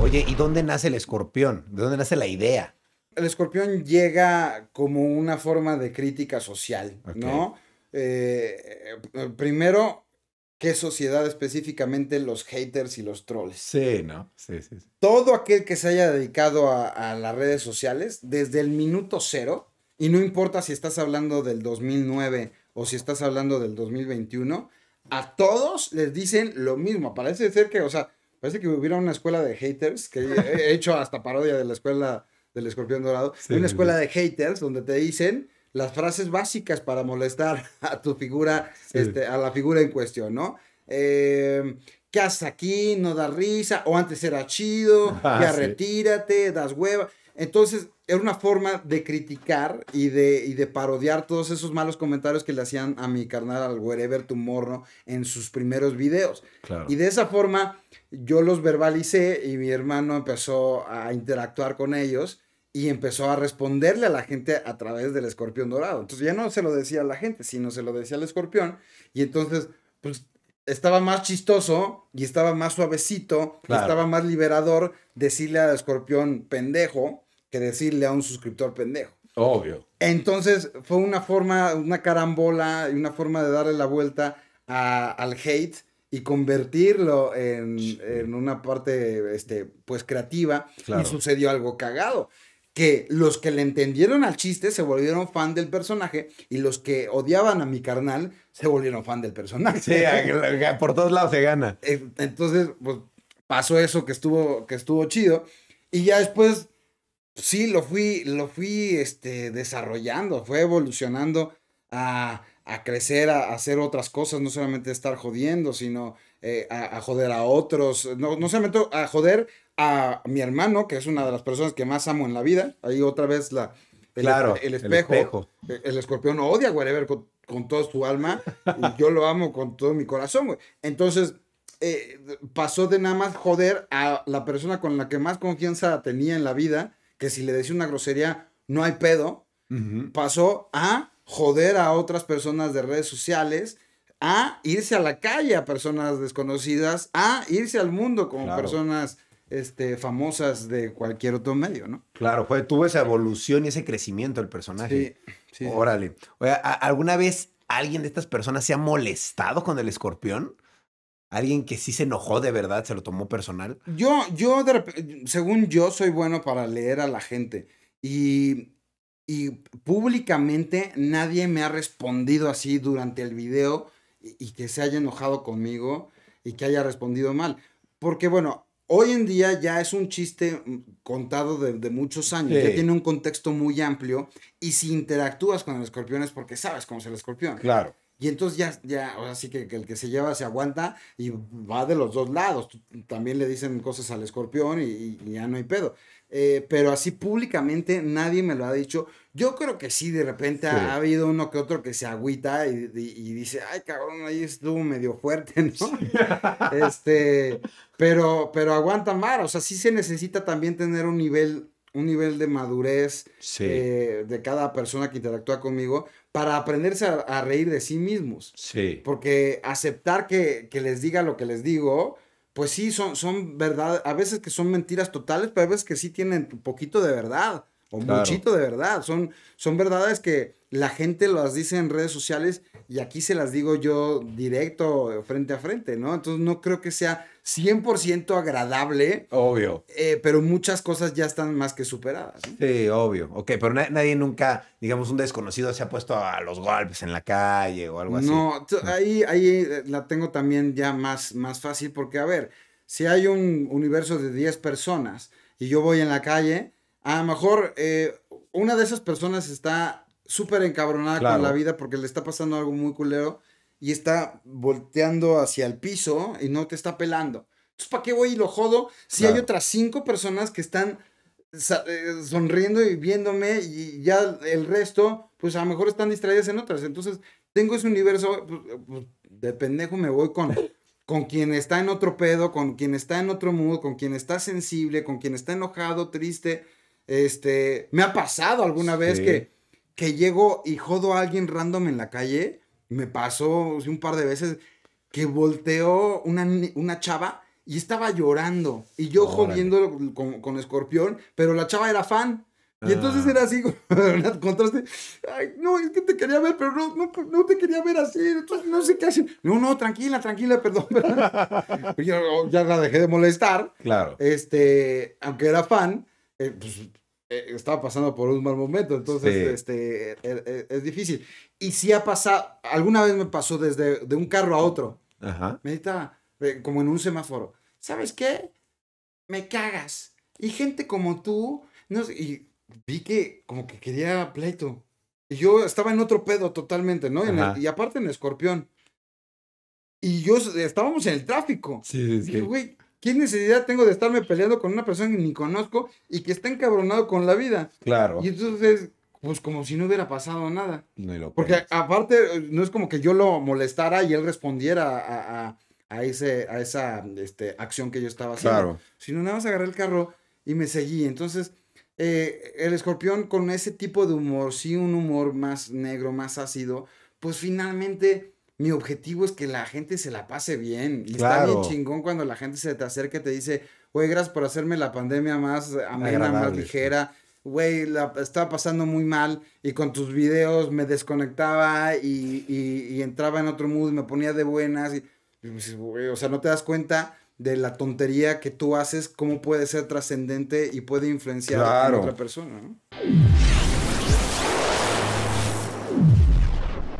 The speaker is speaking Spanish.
Oye, ¿y dónde nace el escorpión? ¿De dónde nace la idea? El escorpión llega como una forma de crítica social, ¿no? Eh, primero, ¿qué sociedad específicamente los haters y los trolls? Sí, ¿no? Sí, sí. Todo aquel que se haya dedicado a, a las redes sociales, desde el minuto cero, y no importa si estás hablando del 2009 o si estás hablando del 2021, a todos les dicen lo mismo. Parece ser que, o sea, parece que hubiera una escuela de haters, que he hecho hasta parodia de la escuela del escorpión dorado. una escuela de haters donde te dicen las frases básicas para molestar a tu figura, este, a la figura en cuestión, ¿no? Eh, ¿qué haces aquí? No da risa, o antes era chido, ah, ya retírate, das hueva. Entonces, era una forma de criticar y de, y de parodiar todos esos malos comentarios que le hacían a mi carnal, al Wherever Tomorrow, en sus primeros videos. Y de esa forma, yo los verbalicé y mi hermano empezó a interactuar con ellos y empezó a responderle a la gente a través del escorpión dorado. Entonces, ya no se lo decía a la gente, sino se lo decía al escorpión. Y entonces, pues estaba más chistoso y estaba más suavecito, y estaba más liberador decirle al Escorpión pendejo que decirle a un suscriptor pendejo. Obvio. Entonces fue una forma, una carambola y una forma de darle la vuelta al hate y convertirlo en, una parte este, pues creativa y sucedió algo cagado que los que le entendieron al chiste se volvieron fan del personaje y los que odiaban a mi carnal se volvieron fan del personaje. por todos lados se gana. Eh, entonces, pues pasó eso que estuvo, que estuvo chido. Y ya después, sí, lo fui, lo fui este, desarrollando, fue evolucionando a, crecer, a, hacer otras cosas, no solamente estar jodiendo, sino eh, a, a, joder a otros, no, no solamente a joder a mi hermano, que es una de las personas que más amo en la vida. Ahí otra vez la, el, espejo, e-, el, escorpión odia a whatever con, toda su alma. yo lo amo con todo mi corazón, Entonces, eh, pasó de nada más joder a la persona con la que más confianza tenía en la vida, que si le decía una grosería, no hay pedo. Pasó a joder a otras personas de redes sociales, a irse a la calle a personas desconocidas, a irse al mundo como personas este, famosas de cualquier otro medio, ¿no? Claro, fue... tuvo esa evolución y ese crecimiento del personaje. Sí, sí. Órale. Oye, ¿alguna vez alguien de estas personas se ha molestado con el escorpión? Alguien que sí se enojó de verdad, se lo tomó personal. Yo, yo, de, según yo, soy bueno para leer a la gente. Y, y públicamente nadie me ha respondido así durante el video y que se haya enojado conmigo y que haya respondido mal. Porque, bueno, Hoy en día ya es un chiste mm, contado de, muchos años, ya tiene un contexto muy amplio y si interactúas con el escorpión es porque sabes cómo es el escorpión. Claro. Y entonces ya, ya, o sí que, el que se lleva se aguanta y va de los dos lados. También le dicen cosas al escorpión y ya no hay pedo. Eh, pero así públicamente nadie me lo ha dicho. Yo creo que sí, de repente Ha, habido uno que otro que se agüita y, dice, ay cabrón, ahí estuvo medio fuerte, este, pero, pero aguanta mal. o sea, sí se necesita también tener un nivel, un nivel de madurez eh, de cada persona que interactúa conmigo para aprenderse a, reír de sí mismos. Porque aceptar que les diga lo que les digo, pues sí, son, son verdad, a veces que son mentiras totales, pero a veces que sí tienen un poquito de verdad o muchito de verdad. Son, son verdades que, la gente las dice en redes sociales y aquí se las digo yo directo, frente a frente, ¿no? Entonces no creo que sea 100% agradable. Obvio. Eh, pero muchas cosas ya están más que superadas. Sí, obvio. Ok, pero nadie nunca, digamos, un desconocido se ha puesto a los golpes en la calle o algo así. No, ahí, ahí eh, la tengo también ya más, más fácil porque, a ver, si hay un universo de 10 personas y yo voy en la calle, a lo mejor eh, una de esas personas está súper encabronada con la vida porque le está pasando algo muy culero y está volteando hacia el piso y no te está pelando. Entonces, ¿para qué voy y lo jodo si hay otras cinco personas que están eh, sonriendo y viéndome y ya el resto, pues a lo mejor están distraídas en otras? Entonces, tengo ese universo, pues, pues, de pendejo me voy con, con quien está en otro pedo, con quien está en otro mood, con quien está sensible, con quien está enojado, triste. Este, me ha pasado alguna vez que que llego y jodo a alguien random en la calle, me pasó un par de veces que volteó una, una chava y estaba llorando. Y yo jodiendo con, con escorpión, pero la chava era fan. Y entonces ah. era así, contraste. Ay, no, es que te quería ver, pero no, no, te quería ver así. Entonces no sé qué hacen. No, no, tranquila, tranquila, perdón. ya la dejé de molestar. Claro. Este, aunque era fan, eh, pues eh, estaba pasando por un mal momento, entonces este, e, e, es, difícil. Y si ha pasado, alguna vez me pasó desde de un carro a otro. Ajá. Medita, eh, como en un semáforo. ¿Sabes qué? Me cagas. Y gente como tú, no y vi que como que quería pleito. Y yo estaba en otro pedo totalmente, ¿no? Y, aparte en Escorpión. Y yo estábamos en el tráfico. Sí, sí, sí. ¿Qué necesidad tengo de estarme peleando con una persona que ni conozco y que está encabronado con la vida? Claro. Y entonces, pues como si no hubiera pasado nada. No lo Porque aparte, no es como que yo lo molestara y él respondiera a, ese, a esa este, acción que yo estaba haciendo. Claro. Sino nada más agarré el carro y me seguí. Entonces, eh, el escorpión con ese tipo de humor, sí, un humor más negro, más ácido, pues finalmente mi objetivo es que la gente se la pase bien. Y está bien chingón cuando la gente se te acerca y te dice, güey, gracias por hacerme la pandemia más amena, más ligera. Güey, la estaba pasando muy mal y con tus videos me desconectaba y, entraba en otro mood, me ponía de buenas. Y, o sea, no te das cuenta de la tontería que tú haces, cómo puede ser trascendente y puede influenciar a otra persona.